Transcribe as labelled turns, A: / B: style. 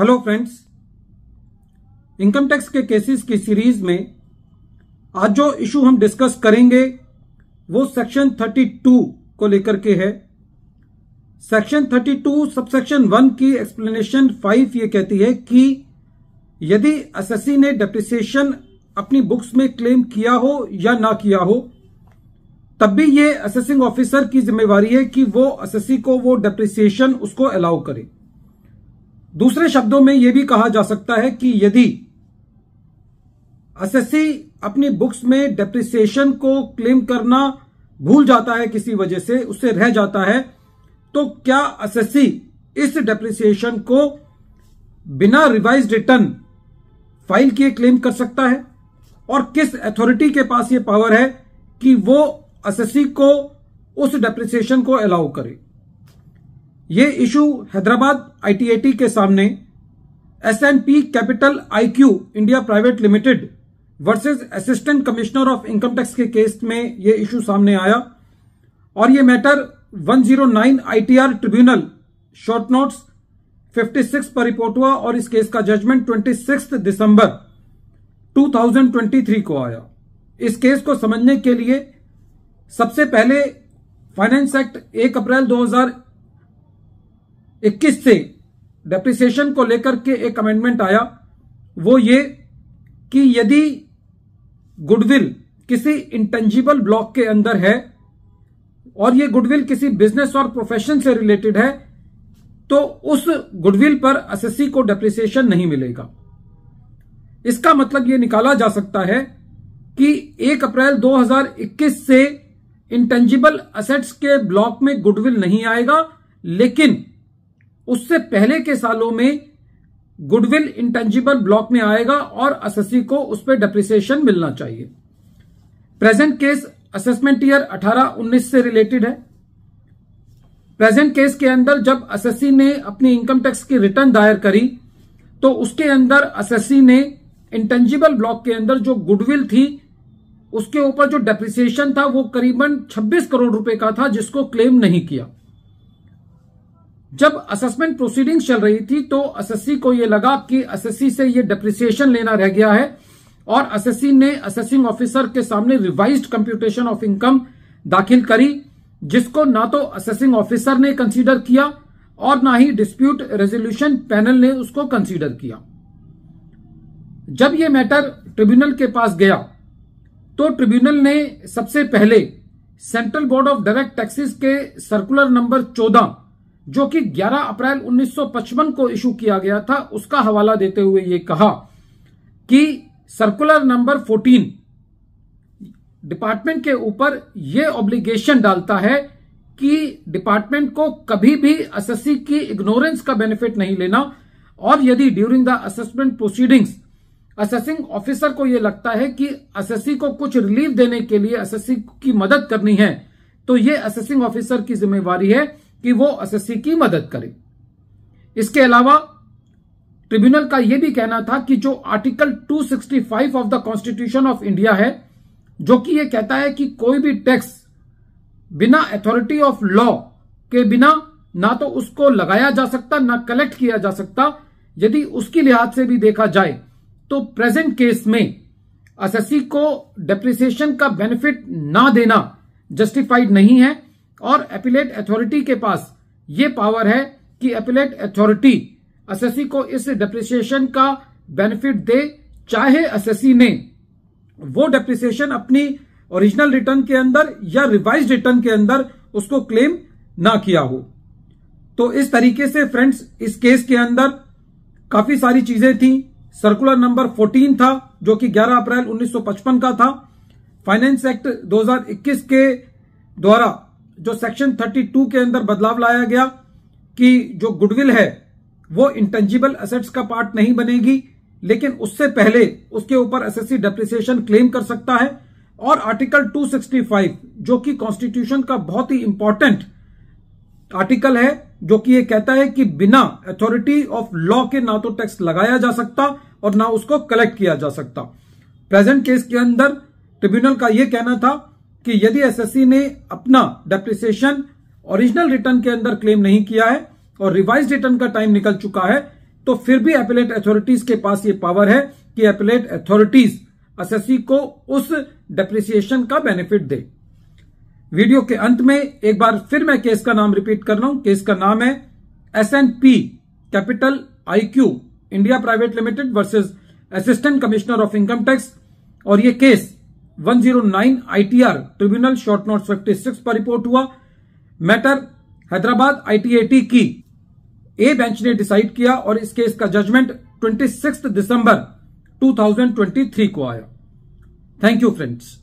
A: hello friends income tax के cases की series में आज जो इशू हम डिस्कस करेंगे वो सेक्शन 32 को लेकर के है सेक्शन 32 सबसेक्शन वन की एक्सप्लेनेशन 5 ये कहती है कि यदि अससी ने डेप्रिसिएशन अपनी बुक्स में क्लेम किया हो या ना किया हो तब भी ये असेसिंग ऑफिसर की जिम्मेवारी है कि वो असेसी को वो डेप्रिसिएशन उसको अलाउ करे दूसरे शब्दों में यह भी कहा जा सकता है कि यदि असेसी अपनी बुक्स में डेप्रिसिएशन को क्लेम करना भूल जाता है किसी वजह से उससे रह जाता है तो क्या असेसी इस डेप्रिसिएशन को बिना रिवाइज रिटर्न फाइल किए क्लेम कर सकता है और किस अथॉरिटी के पास ये पावर है कि वो असेसी को उस डेप्रिसिएशन को अलाउ करे ये इशू हैदराबाद आईटीएटी के सामने S and P capital IQ India private limited versus assistant commissioner of income tax के केस में ये इशू सामने आया और ये matter 109 ITR tribunal short fifty six पर रिपोर्ट हुआ और इस केस का जजमेंट सिक्स दिसंबर 2023 को आया इस केस को समझने के लिए सबसे पहले फाइनेंस एक्ट 1 अप्रैल हजार इक्कीस से डेप्रिसिएशन को लेकर के एक अमेंडमेंट आया वो ये कि यदि गुडविल किसी इंटेंजिबल ब्लॉक के अंदर है और ये गुडविल किसी बिजनेस और प्रोफेशन से रिलेटेड है तो उस गुडविल पर एसएससी को डेप्रिसिएशन नहीं मिलेगा इसका मतलब यह निकाला जा सकता है कि 1 अप्रैल 2021 से इंटेंजिबल असेट्स के ब्लॉक में गुडविल नहीं आएगा लेकिन उससे पहले के सालों में गुडविल इंटेंजिबल ब्लॉक में आएगा और असेसी को उस पर डिप्रिसिएशन मिलना चाहिए प्रेजेंट केस असेसमेंट ईयर 18-19 से रिलेटेड है प्रेजेंट केस के अंदर जब असेसी ने अपनी इनकम टैक्स की रिटर्न दायर करी तो उसके अंदर असेसी ने इंटेंजिबल ब्लॉक के अंदर जो गुडविल थी उसके ऊपर जो डेप्रिसिएशन था वो करीबन 26 करोड़ रुपए का था जिसको क्लेम नहीं किया जब असेसमेंट प्रोसीडिंग चल रही थी तो एसएससी को यह लगा कि एसएससी से यह डिप्रिसिएशन लेना रह गया है और एसएससी ने असेसिंग ऑफिसर के सामने रिवाइज्ड कंप्यूटेशन ऑफ इनकम दाखिल करी जिसको ना तो असेसिंग ऑफिसर ने कंसीडर किया और ना ही डिस्प्यूट रेजोल्यूशन पैनल ने उसको कंसीडर किया जब यह मैटर ट्रिब्यूनल के पास गया तो ट्रिब्यूनल ने सबसे पहले central board of direct taxes के सर्कुलर नंबर चौदह जो कि 11 अप्रैल 1955 को इशू किया गया था उसका हवाला देते हुए यह कहा कि सर्कुलर नंबर 14 डिपार्टमेंट के ऊपर यह ऑब्लिगेशन डालता है कि डिपार्टमेंट को कभी भी एसएससी की इग्नोरेंस का बेनिफिट नहीं लेना और यदि during the assessment proceedings assessing officer को यह लगता है कि एसएससी को कुछ रिलीफ देने के लिए एसएससी की मदद करनी है तो यह असेसिंग ऑफिसर की जिम्मेवारी है कि वो एसएससी की मदद करे इसके अलावा ट्रिब्यूनल का यह भी कहना था कि जो article 265 of the constitution of India है जो कि यह कहता है कि कोई भी टैक्स बिना अथॉरिटी ऑफ लॉ के बिना ना तो उसको लगाया जा सकता ना कलेक्ट किया जा सकता यदि उसकी लिहाज से भी देखा जाए तो प्रेजेंट केस में एसएससी को डेप्रिसिएशन का बेनिफिट ना देना जस्टिफाइड नहीं है और अपीलेट अथॉरिटी के पास ये पावर है कि अपीलेट अथॉरिटी असेसी को इस डेप्रिसिएशन का बेनिफिट दे चाहे असेसी ने वो डेप्रिसिएशन अपनी ओरिजिनल रिटर्न के अंदर या रिवाइज रिटर्न के अंदर उसको क्लेम ना किया हो तो इस तरीके से फ्रेंड्स इस केस के अंदर काफी सारी चीजें थी सर्कुलर नंबर 14 था जो कि 11 अप्रैल 1955 का था फाइनेंस एक्ट 2021 के द्वारा जो सेक्शन 32 के अंदर बदलाव लाया गया कि जो गुडविल है वो इंटेंजिबल असेट्स का पार्ट नहीं बनेगी लेकिन उससे पहले उसके ऊपर एसएससी डेप्रिसिएशन क्लेम कर सकता है और आर्टिकल 265 जो कि कॉन्स्टिट्यूशन का बहुत ही इंपॉर्टेंट आर्टिकल है जो कि ये कहता है कि बिना अथॉरिटी ऑफ लॉ के ना तो टैक्स लगाया जा सकता और ना उसको कलेक्ट किया जा सकता प्रेजेंट केस के अंदर ट्रिब्यूनल का यह कहना था कि यदि एसएससी ने अपना डेप्रिसिएशन ओरिजिनल रिटर्न के अंदर क्लेम नहीं किया है और रिवाइज रिटर्न का टाइम निकल चुका है तो फिर भी एपिलेट अथॉरिटीज के पास ये पावर है कि एपिलेट अथॉरिटीज एसएससी को उस डेप्रिसिएशन का बेनिफिट दे वीडियो के अंत में एक बार फिर मैं केस का नाम रिपीट कर रहा हूं केस का नाम है S P capital I India private limited versus assistant commissioner of income tax और ये case 109 ITR tribunal short note 56 पर रिपोर्ट हुआ मैटर हैदराबाद आईटीएटी की ए बेंच ने डिसाइड किया और इस केस का जजमेंट 26 दिसंबर 2023 को आया थैंक यू फ्रेंड्स